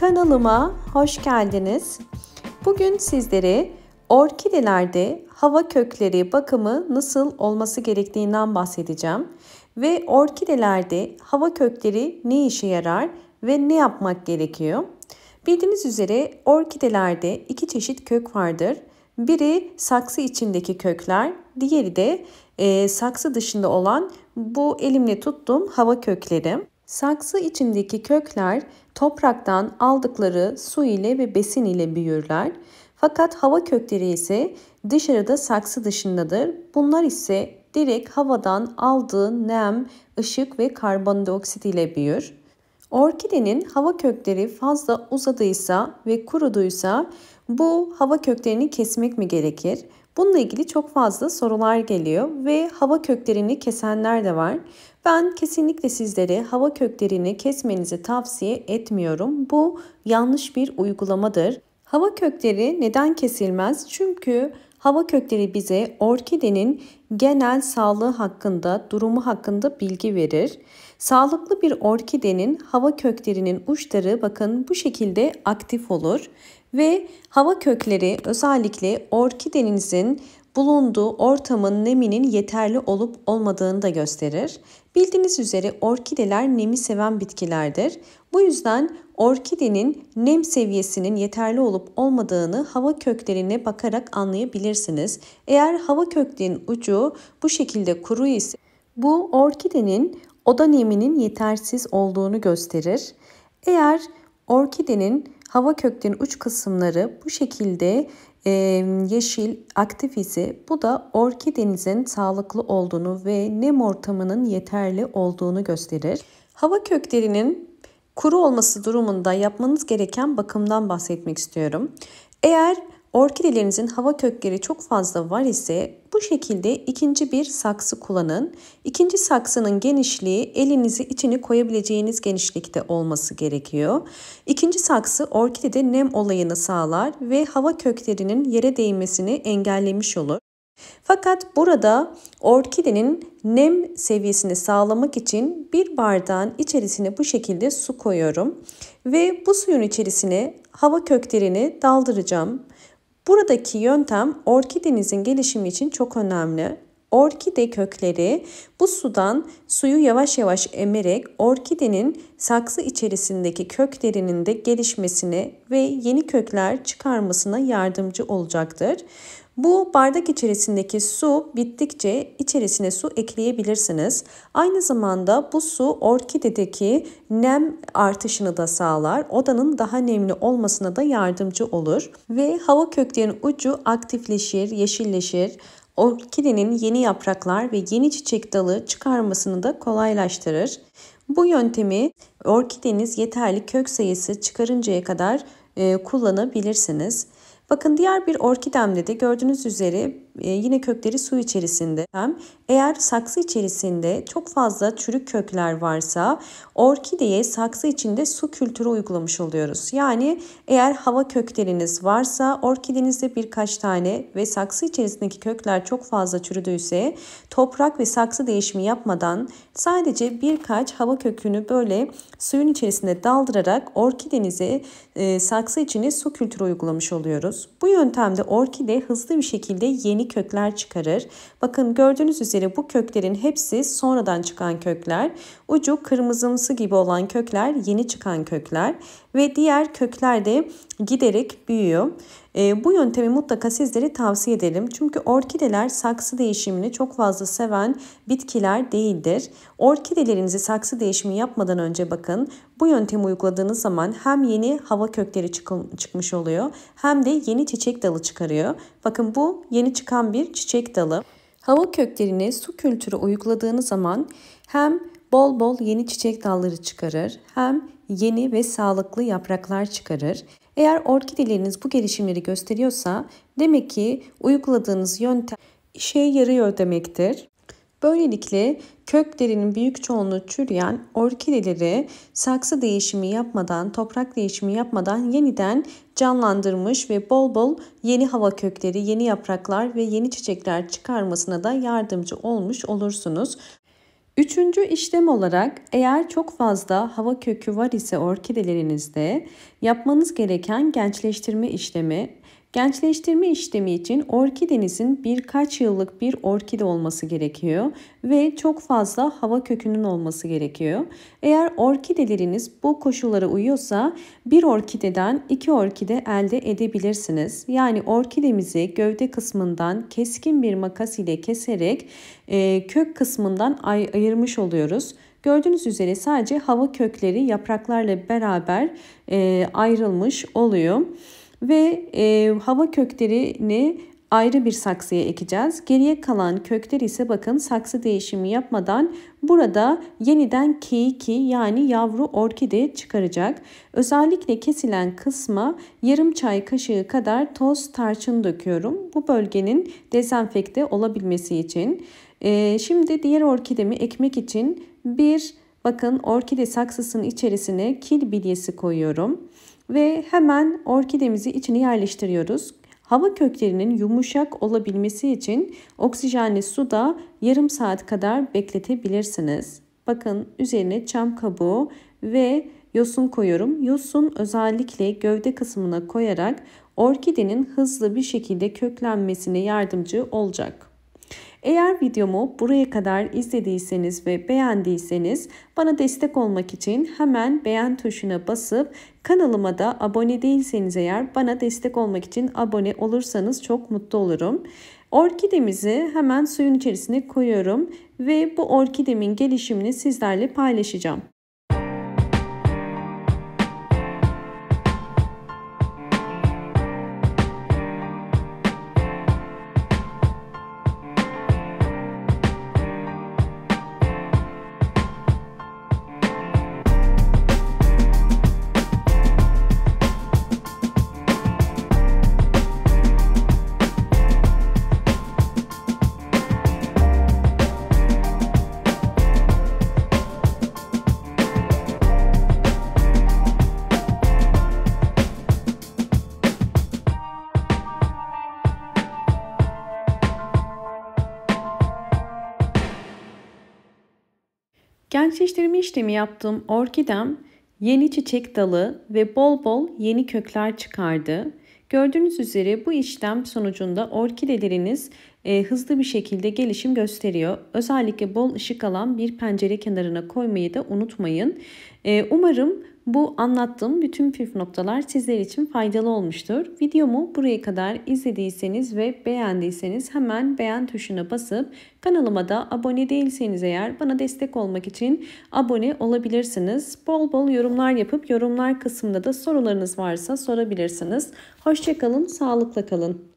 Kanalıma hoş geldiniz. Bugün sizlere orkidelerde hava kökleri bakımı nasıl olması gerektiğinden bahsedeceğim ve orkidelerde hava kökleri ne işe yarar ve ne yapmak gerekiyor? Bildiğiniz üzere orkidelerde iki çeşit kök vardır. Biri saksı içindeki kökler, diğeri de e, saksı dışında olan bu elimle tuttuğum hava kökleri. Saksı içindeki kökler Topraktan aldıkları su ile ve besin ile büyürler. Fakat hava kökleri ise dışarıda saksı dışındadır. Bunlar ise direkt havadan aldığı nem, ışık ve karbondioksit ile büyür. Orkidenin hava kökleri fazla uzadıysa ve kuruduysa bu hava köklerini kesmek mi gerekir? Bununla ilgili çok fazla sorular geliyor ve hava köklerini kesenler de var. Ben kesinlikle sizlere hava köklerini kesmenizi tavsiye etmiyorum. Bu yanlış bir uygulamadır. Hava kökleri neden kesilmez? Çünkü hava kökleri bize orkidenin genel sağlığı hakkında, durumu hakkında bilgi verir. Sağlıklı bir orkidenin hava köklerinin uçları bakın bu şekilde aktif olur ve hava kökleri özellikle orkidenizin bulunduğu ortamın neminin yeterli olup olmadığını da gösterir. Bildiğiniz üzere orkideler nemi seven bitkilerdir. Bu yüzden orkidenin nem seviyesinin yeterli olup olmadığını hava köklerine bakarak anlayabilirsiniz. Eğer hava köklerinin ucu bu şekilde kuru ise bu orkidenin oda neminin yetersiz olduğunu gösterir. Eğer orkidenin hava köklerin uç kısımları bu şekilde e, yeşil aktif ise bu da orkidenizin sağlıklı olduğunu ve nem ortamının yeterli olduğunu gösterir. Hava köklerinin kuru olması durumunda yapmanız gereken bakımdan bahsetmek istiyorum. Eğer Orkidelerinizin hava kökleri çok fazla var ise bu şekilde ikinci bir saksı kullanın. İkinci saksının genişliği elinizi içini koyabileceğiniz genişlikte olması gerekiyor. İkinci saksı orkidede nem olayını sağlar ve hava köklerinin yere değmesini engellemiş olur. Fakat burada orkidenin nem seviyesini sağlamak için bir bardağın içerisine bu şekilde su koyuyorum ve bu suyun içerisine hava köklerini daldıracağım. Buradaki yöntem orkidenizin gelişimi için çok önemli. Orkide kökleri bu sudan suyu yavaş yavaş emerek orkidenin saksı içerisindeki köklerinin de gelişmesine ve yeni kökler çıkarmasına yardımcı olacaktır. Bu bardak içerisindeki su bittikçe içerisine su ekleyebilirsiniz. Aynı zamanda bu su orkidedeki nem artışını da sağlar. Odanın daha nemli olmasına da yardımcı olur. Ve hava köklerinin ucu aktifleşir, yeşilleşir. Orkidenin yeni yapraklar ve yeni çiçek dalı çıkarmasını da kolaylaştırır. Bu yöntemi orkideniz yeterli kök sayısı çıkarıncaya kadar e, kullanabilirsiniz. Bakın diğer bir orkidemde de gördüğünüz üzere e, yine kökleri su içerisinde hem eğer saksı içerisinde çok fazla çürük kökler varsa orkideye saksı içinde su kültürü uygulamış oluyoruz. Yani eğer hava kökleriniz varsa orkidenizde birkaç tane ve saksı içerisindeki kökler çok fazla çürüdüyse toprak ve saksı değişimi yapmadan sadece birkaç hava kökünü böyle suyun içerisinde daldırarak orkidenize e, saksı içine su kültürü uygulamış oluyoruz. Bu yöntemde orkide hızlı bir şekilde yeni yeni kökler çıkarır. Bakın gördüğünüz üzere bu köklerin hepsi sonradan çıkan kökler. Ucu kırmızımsı gibi olan kökler yeni çıkan kökler ve diğer kökler de giderek büyüyor. E, bu yöntemi mutlaka sizlere tavsiye edelim. Çünkü orkideler saksı değişimini çok fazla seven bitkiler değildir. Orkidelerinizi saksı değişimi yapmadan önce bakın. Bu yöntemi uyguladığınız zaman hem yeni hava kökleri çıkmış oluyor hem de yeni çiçek dalı çıkarıyor. Bakın bu yeni çıkan bir çiçek dalı. Hava köklerini su kültürü uyguladığınız zaman hem bol bol yeni çiçek dalları çıkarır, hem yeni ve sağlıklı yapraklar çıkarır. Eğer orkideleriniz bu gelişimleri gösteriyorsa demek ki uyguladığınız yöntem işe yarıyor demektir. Böylelikle köklerinin büyük çoğunluğu çürüyen orkideleri saksı değişimi yapmadan, toprak değişimi yapmadan yeniden canlandırmış ve bol bol yeni hava kökleri, yeni yapraklar ve yeni çiçekler çıkarmasına da yardımcı olmuş olursunuz. Üçüncü işlem olarak eğer çok fazla hava kökü var ise orkidelerinizde yapmanız gereken gençleştirme işlemi Gençleştirme işlemi için orkidenizin birkaç yıllık bir orkide olması gerekiyor ve çok fazla hava kökünün olması gerekiyor. Eğer orkideleriniz bu koşullara uyuyorsa bir orkideden iki orkide elde edebilirsiniz. Yani orkidemizi gövde kısmından keskin bir makas ile keserek e, kök kısmından ay ayırmış oluyoruz. Gördüğünüz üzere sadece hava kökleri yapraklarla beraber e, ayrılmış oluyor ve e, hava köklerini ayrı bir saksıya ekeceğiz. Geriye kalan kökler ise bakın saksı değişimi yapmadan burada yeniden keiki yani yavru orkide çıkaracak. Özellikle kesilen kısma yarım çay kaşığı kadar toz tarçın döküyorum. Bu bölgenin dezenfekte olabilmesi için. Ee, şimdi diğer orkidemi ekmek için bir bakın orkide saksısının içerisine kil bilyesi koyuyorum ve hemen orkidemizi içine yerleştiriyoruz. Hava köklerinin yumuşak olabilmesi için oksijenli suda yarım saat kadar bekletebilirsiniz. Bakın üzerine çam kabuğu ve yosun koyuyorum. Yosun özellikle gövde kısmına koyarak orkidenin hızlı bir şekilde köklenmesine yardımcı olacak. Eğer videomu buraya kadar izlediyseniz ve beğendiyseniz bana destek olmak için hemen beğen tuşuna basıp kanalıma da abone değilseniz eğer bana destek olmak için abone olursanız çok mutlu olurum. Orkidemizi hemen suyun içerisine koyuyorum ve bu orkidemin gelişimini sizlerle paylaşacağım. Renkleştirme işlemi yaptığım orkidem yeni çiçek dalı ve bol bol yeni kökler çıkardı. Gördüğünüz üzere bu işlem sonucunda orkideleriniz e, hızlı bir şekilde gelişim gösteriyor. Özellikle bol ışık alan bir pencere kenarına koymayı da unutmayın. E, umarım bu anlattığım bütün püf noktalar sizler için faydalı olmuştur. Videomu buraya kadar izlediyseniz ve beğendiyseniz hemen beğen tuşuna basıp kanalıma da abone değilseniz eğer bana destek olmak için abone olabilirsiniz. Bol bol yorumlar yapıp yorumlar kısmında da sorularınız varsa sorabilirsiniz. Hoşçakalın, sağlıkla kalın.